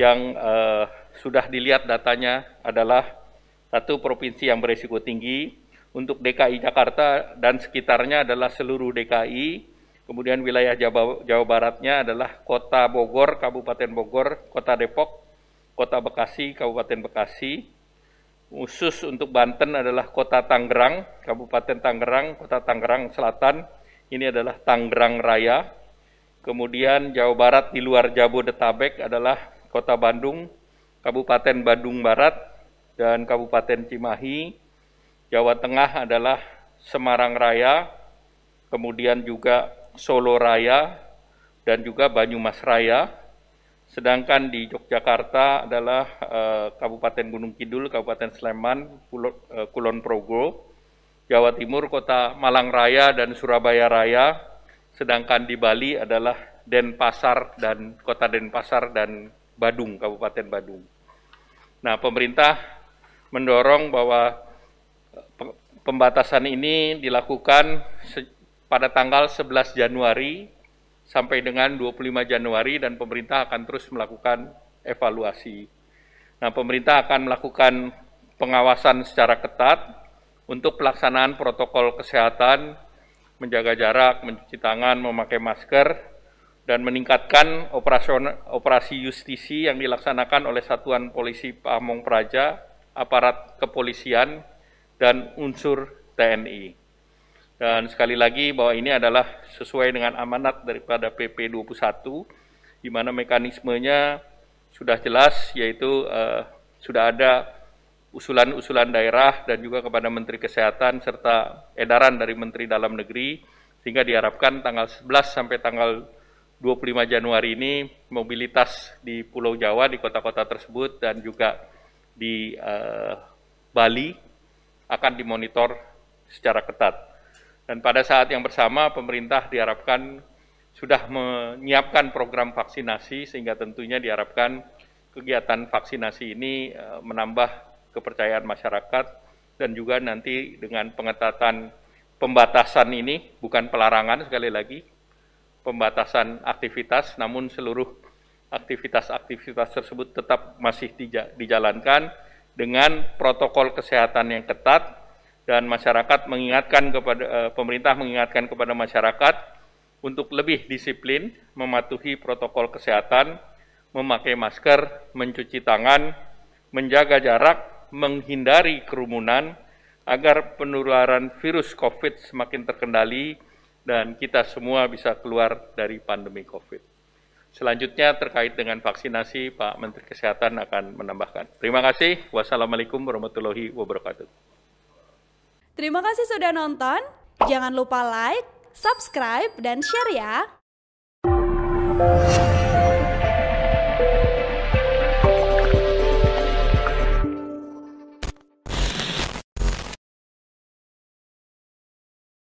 yang uh, sudah dilihat datanya adalah satu provinsi yang beresiko tinggi untuk DKI Jakarta dan sekitarnya adalah seluruh DKI, kemudian wilayah Jawa, Jawa Baratnya adalah Kota Bogor, Kabupaten Bogor, Kota Depok, Kota Bekasi, Kabupaten Bekasi. Khusus untuk Banten adalah Kota Tangerang, Kabupaten Tangerang, Kota Tangerang Selatan. Ini adalah Tangerang Raya. Kemudian Jawa Barat di luar Jabodetabek adalah Kota Bandung, Kabupaten Bandung Barat, dan Kabupaten Cimahi. Jawa Tengah adalah Semarang Raya, kemudian juga Solo Raya, dan juga Banyumas Raya. Sedangkan di Yogyakarta adalah eh, Kabupaten Gunung Kidul, Kabupaten Sleman, Kulon, eh, Kulon Progo, Jawa Timur, Kota Malang Raya dan Surabaya Raya. Sedangkan di Bali adalah Denpasar dan Kota Denpasar dan Badung, Kabupaten Badung. Nah, pemerintah mendorong bahwa eh, pembatasan ini dilakukan pada tanggal 11 Januari sampai dengan 25 Januari dan pemerintah akan terus melakukan evaluasi. Nah, pemerintah akan melakukan pengawasan secara ketat untuk pelaksanaan protokol kesehatan, menjaga jarak, mencuci tangan, memakai masker, dan meningkatkan operasi justisi yang dilaksanakan oleh Satuan Polisi Pamong Praja, aparat kepolisian, dan unsur TNI. Dan sekali lagi bahwa ini adalah sesuai dengan amanat daripada PP 21, di mana mekanismenya sudah jelas, yaitu eh, sudah ada usulan-usulan daerah dan juga kepada Menteri Kesehatan serta edaran dari Menteri Dalam Negeri, sehingga diharapkan tanggal 11 sampai tanggal 25 Januari ini mobilitas di Pulau Jawa di kota-kota tersebut dan juga di uh, Bali akan dimonitor secara ketat. Dan pada saat yang bersama pemerintah diharapkan sudah menyiapkan program vaksinasi sehingga tentunya diharapkan kegiatan vaksinasi ini uh, menambah kepercayaan masyarakat dan juga nanti dengan pengetatan pembatasan ini bukan pelarangan sekali lagi pembatasan aktivitas, namun seluruh aktivitas-aktivitas tersebut tetap masih dijalankan dengan protokol kesehatan yang ketat dan masyarakat mengingatkan kepada eh, pemerintah mengingatkan kepada masyarakat untuk lebih disiplin mematuhi protokol kesehatan, memakai masker, mencuci tangan, menjaga jarak, menghindari kerumunan agar penularan virus Covid semakin terkendali dan kita semua bisa keluar dari pandemi COVID. Selanjutnya terkait dengan vaksinasi, Pak Menteri Kesehatan akan menambahkan. Terima kasih. Wassalamualaikum warahmatullahi wabarakatuh. Terima kasih sudah nonton. Jangan lupa like, subscribe, dan share ya.